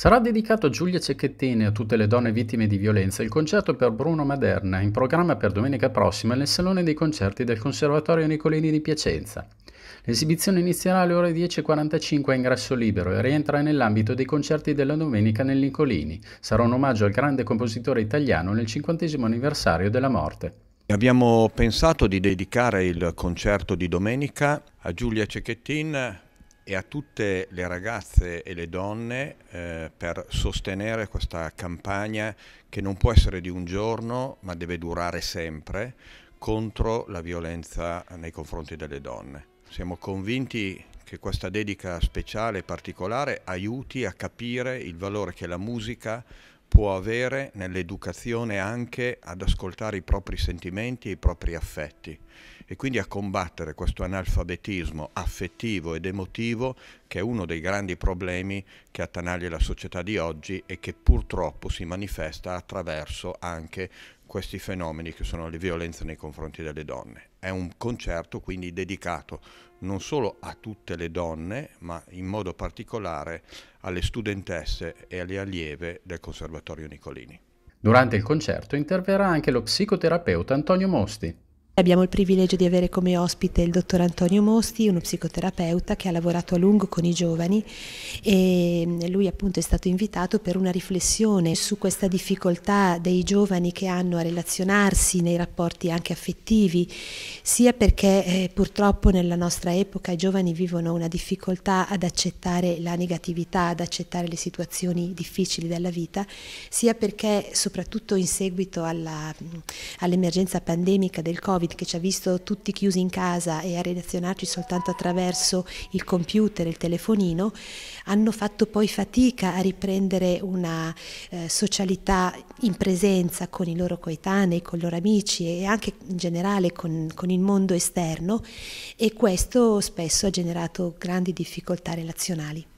Sarà dedicato a Giulia Cecchettini e a tutte le donne vittime di violenza il concerto per Bruno Maderna, in programma per domenica prossima nel Salone dei Concerti del Conservatorio Nicolini di Piacenza. L'esibizione inizierà alle ore 10.45 a ingresso libero e rientra nell'ambito dei concerti della domenica nel Nicolini. Sarà un omaggio al grande compositore italiano nel 50 anniversario della morte. Abbiamo pensato di dedicare il concerto di domenica a Giulia Cecchettin, e a tutte le ragazze e le donne eh, per sostenere questa campagna che non può essere di un giorno ma deve durare sempre contro la violenza nei confronti delle donne. Siamo convinti che questa dedica speciale e particolare aiuti a capire il valore che la musica può avere nell'educazione anche ad ascoltare i propri sentimenti e i propri affetti e quindi a combattere questo analfabetismo affettivo ed emotivo che è uno dei grandi problemi che attanaglia la società di oggi e che purtroppo si manifesta attraverso anche questi fenomeni che sono le violenze nei confronti delle donne. È un concerto quindi dedicato non solo a tutte le donne, ma in modo particolare alle studentesse e alle allieve del Conservatorio Nicolini. Durante il concerto interverrà anche lo psicoterapeuta Antonio Mosti, Abbiamo il privilegio di avere come ospite il dottor Antonio Mosti, uno psicoterapeuta che ha lavorato a lungo con i giovani e mm, lui appunto è stato invitato per una riflessione su questa difficoltà dei giovani che hanno a relazionarsi nei rapporti anche affettivi, sia perché eh, purtroppo nella nostra epoca i giovani vivono una difficoltà ad accettare la negatività, ad accettare le situazioni difficili della vita, sia perché soprattutto in seguito mm, all'emergenza all pandemica del Covid Covid che ci ha visto tutti chiusi in casa e a relazionarci soltanto attraverso il computer, e il telefonino, hanno fatto poi fatica a riprendere una eh, socialità in presenza con i loro coetanei, con i loro amici e anche in generale con, con il mondo esterno e questo spesso ha generato grandi difficoltà relazionali.